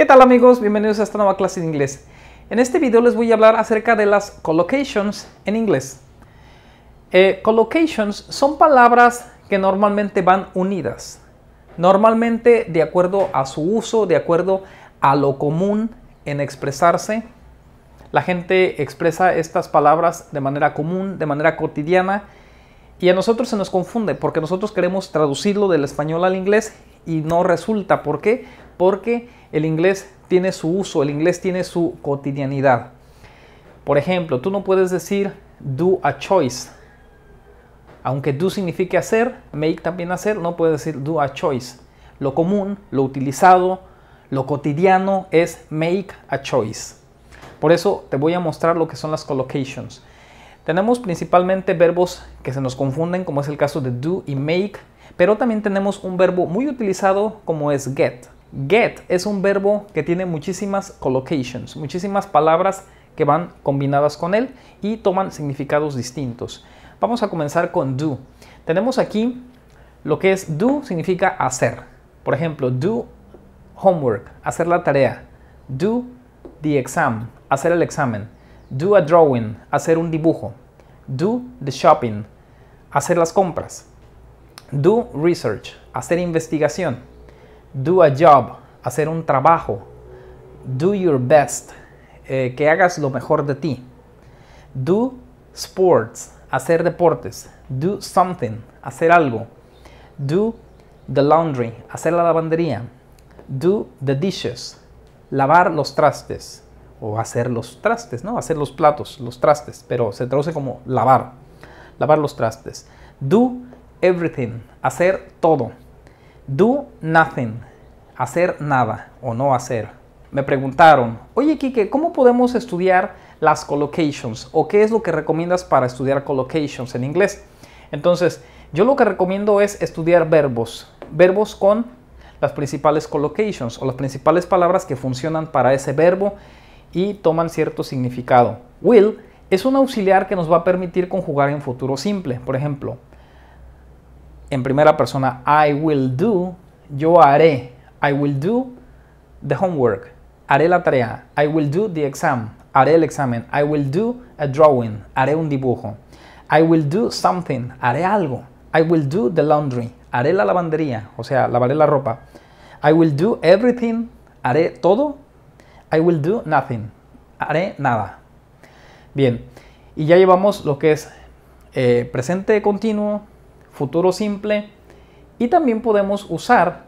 ¿Qué tal amigos? Bienvenidos a esta nueva clase de inglés. En este video les voy a hablar acerca de las collocations en inglés. Eh, collocations son palabras que normalmente van unidas, normalmente de acuerdo a su uso, de acuerdo a lo común en expresarse. La gente expresa estas palabras de manera común, de manera cotidiana, y a nosotros se nos confunde porque nosotros queremos traducirlo del español al inglés y no resulta. ¿Por qué? porque el inglés tiene su uso, el inglés tiene su cotidianidad. Por ejemplo, tú no puedes decir do a choice. Aunque do signifique hacer, make también hacer, no puedes decir do a choice. Lo común, lo utilizado, lo cotidiano es make a choice. Por eso te voy a mostrar lo que son las collocations. Tenemos principalmente verbos que se nos confunden, como es el caso de do y make, pero también tenemos un verbo muy utilizado como es get. Get es un verbo que tiene muchísimas collocations, muchísimas palabras que van combinadas con él y toman significados distintos. Vamos a comenzar con do. Tenemos aquí lo que es do significa hacer. Por ejemplo, do homework, hacer la tarea. Do the exam, hacer el examen. Do a drawing, hacer un dibujo. Do the shopping, hacer las compras. Do research, hacer investigación do a job, hacer un trabajo, do your best, eh, que hagas lo mejor de ti, do sports, hacer deportes, do something, hacer algo, do the laundry, hacer la lavandería, do the dishes, lavar los trastes o hacer los trastes, ¿no? Hacer los platos, los trastes, pero se traduce como lavar, lavar los trastes. Do everything, hacer todo. Do nothing, hacer nada o no hacer. Me preguntaron, oye Kike, ¿cómo podemos estudiar las collocations? ¿O qué es lo que recomiendas para estudiar collocations en inglés? Entonces, yo lo que recomiendo es estudiar verbos, verbos con las principales collocations o las principales palabras que funcionan para ese verbo y toman cierto significado. Will es un auxiliar que nos va a permitir conjugar en futuro simple. Por ejemplo, en primera persona, I will do, yo haré. I will do the homework, haré la tarea. I will do the exam, haré el examen. I will do a drawing, haré un dibujo. I will do something, haré algo. I will do the laundry, haré la lavandería, o sea, lavaré la ropa. I will do everything, haré todo. I will do nothing, haré nada. Bien, y ya llevamos lo que es eh, presente continuo, futuro simple. Y también podemos usar,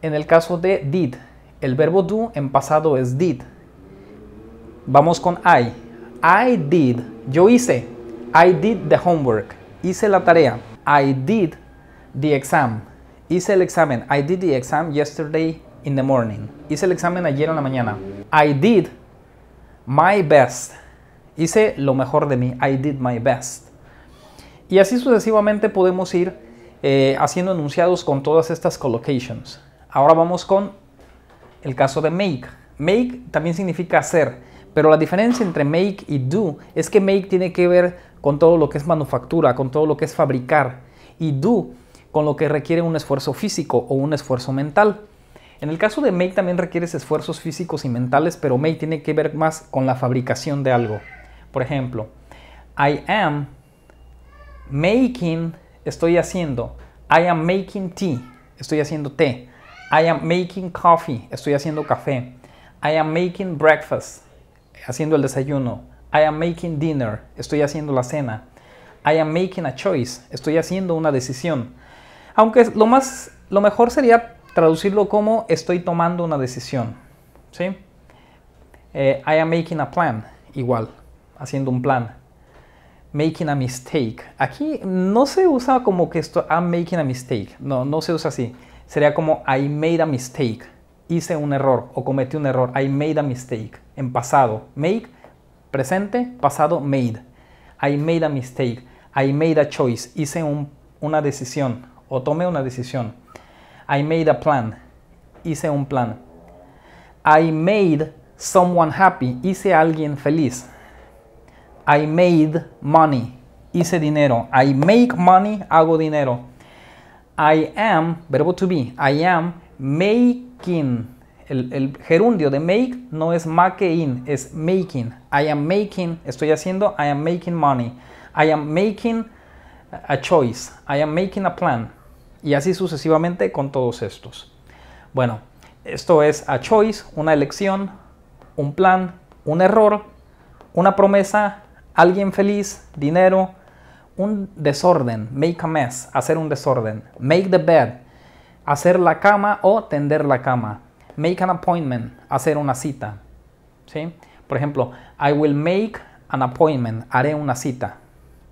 en el caso de did, el verbo do en pasado es did. Vamos con I. I did. Yo hice. I did the homework. Hice la tarea. I did the exam. Hice el examen. I did the exam yesterday in the morning. Hice el examen ayer en la mañana. I did my best. Hice lo mejor de mí. I did my best. Y así sucesivamente podemos ir eh, haciendo enunciados con todas estas collocations. Ahora vamos con el caso de make. Make también significa hacer, pero la diferencia entre make y do es que make tiene que ver con todo lo que es manufactura, con todo lo que es fabricar, y do con lo que requiere un esfuerzo físico o un esfuerzo mental. En el caso de make también requieres esfuerzos físicos y mentales, pero make tiene que ver más con la fabricación de algo. Por ejemplo, I am making, estoy haciendo. I am making tea, estoy haciendo té. I am making coffee, estoy haciendo café. I am making breakfast, haciendo el desayuno. I am making dinner, estoy haciendo la cena. I am making a choice, estoy haciendo una decisión. Aunque lo, más, lo mejor sería traducirlo como estoy tomando una decisión. ¿sí? Eh, I am making a plan, igual, haciendo un plan making a mistake. Aquí no se usa como que esto, I'm making a mistake. No, no se usa así. Sería como I made a mistake. Hice un error o cometí un error. I made a mistake. En pasado. Make, presente, pasado, made. I made a mistake. I made a choice. Hice una decisión o tomé una decisión. I made a plan. Hice un plan. I made someone happy. Hice a alguien feliz. I made money. Hice dinero. I make money. Hago dinero. I am, verbo to be. I am making. El, el gerundio de make no es making, es making. I am making, estoy haciendo, I am making money. I am making a choice. I am making a plan. Y así sucesivamente con todos estos. Bueno, esto es a choice, una elección, un plan, un error, una promesa alguien feliz, dinero, un desorden, make a mess, hacer un desorden, make the bed, hacer la cama o tender la cama, make an appointment, hacer una cita. ¿sí? Por ejemplo, I will make an appointment, haré una cita.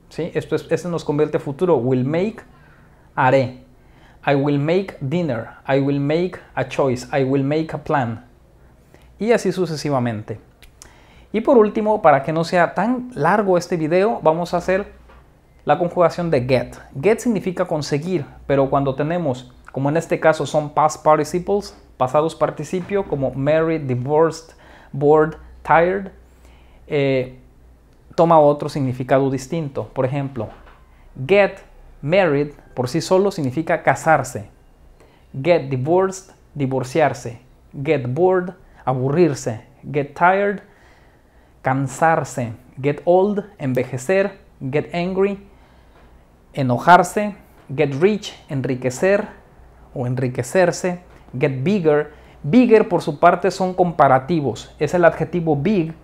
¿sí? Esto, nos convierte futuro, will make, haré. I will make dinner, I will make a choice, I will make a plan. Y así sucesivamente. Y por último, para que no sea tan largo este video, vamos a hacer la conjugación de get. Get significa conseguir, pero cuando tenemos, como en este caso son past participles, pasados participio, como married, divorced, bored, tired, eh, toma otro significado distinto. Por ejemplo, get married por sí solo significa casarse. Get divorced, divorciarse. Get bored, aburrirse. Get tired, cansarse, get old, envejecer, get angry, enojarse, get rich, enriquecer o enriquecerse, get bigger. Bigger por su parte son comparativos, es el adjetivo big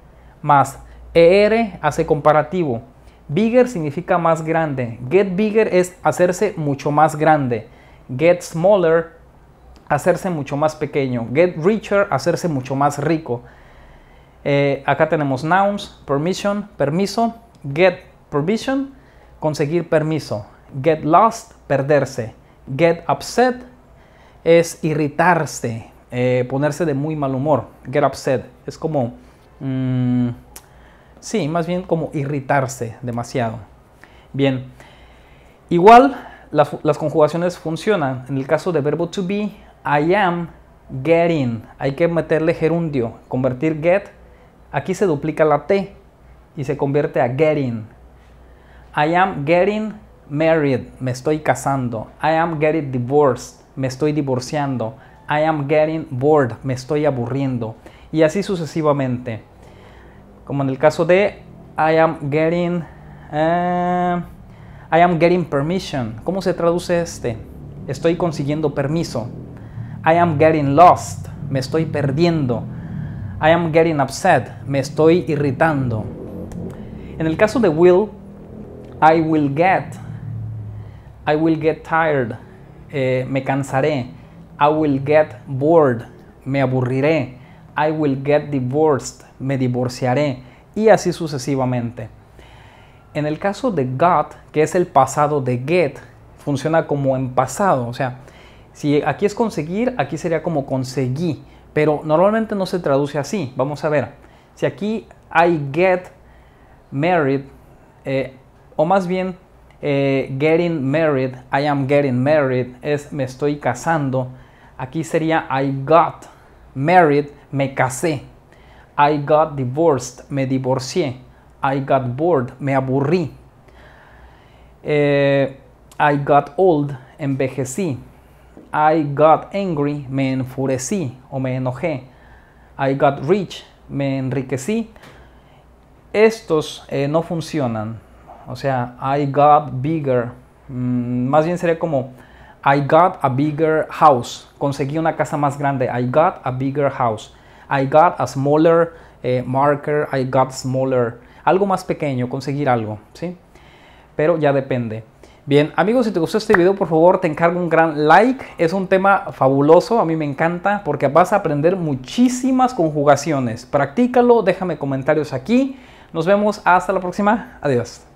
más er hace comparativo. Bigger significa más grande, get bigger es hacerse mucho más grande, get smaller, hacerse mucho más pequeño, get richer, hacerse mucho más rico. Eh, acá tenemos nouns, permission, permiso, get permission, conseguir permiso, get lost, perderse, get upset es irritarse, eh, ponerse de muy mal humor, get upset es como, mm, sí, más bien como irritarse demasiado. Bien, igual las, las conjugaciones funcionan. En el caso de verbo to be, I am, getting. Hay que meterle gerundio, convertir get Aquí se duplica la T y se convierte a getting. I am getting married, me estoy casando. I am getting divorced, me estoy divorciando. I am getting bored, me estoy aburriendo. Y así sucesivamente. Como en el caso de I am getting... Eh, I am getting permission. ¿Cómo se traduce este? Estoy consiguiendo permiso. I am getting lost. Me estoy perdiendo. I am getting upset. Me estoy irritando. En el caso de will, I will get. I will get tired. Eh, me cansaré. I will get bored. Me aburriré. I will get divorced. Me divorciaré. Y así sucesivamente. En el caso de got, que es el pasado de get, funciona como en pasado. O sea, si aquí es conseguir, aquí sería como conseguí. Pero normalmente no se traduce así. Vamos a ver. Si aquí I get married, eh, o más bien eh, getting married, I am getting married, es me estoy casando. Aquí sería I got married, me casé. I got divorced, me divorcié. I got bored, me aburrí. Eh, I got old, envejecí. I got angry, me enfurecí o me enojé. I got rich, me enriquecí. Estos eh, no funcionan. O sea, I got bigger. Mm, más bien sería como I got a bigger house. Conseguí una casa más grande. I got a bigger house. I got a smaller eh, marker. I got smaller. Algo más pequeño, conseguir algo, ¿sí? Pero ya depende. Bien, amigos, si te gustó este video, por favor, te encargo un gran like. Es un tema fabuloso, a mí me encanta, porque vas a aprender muchísimas conjugaciones. Practícalo, déjame comentarios aquí. Nos vemos hasta la próxima. Adiós.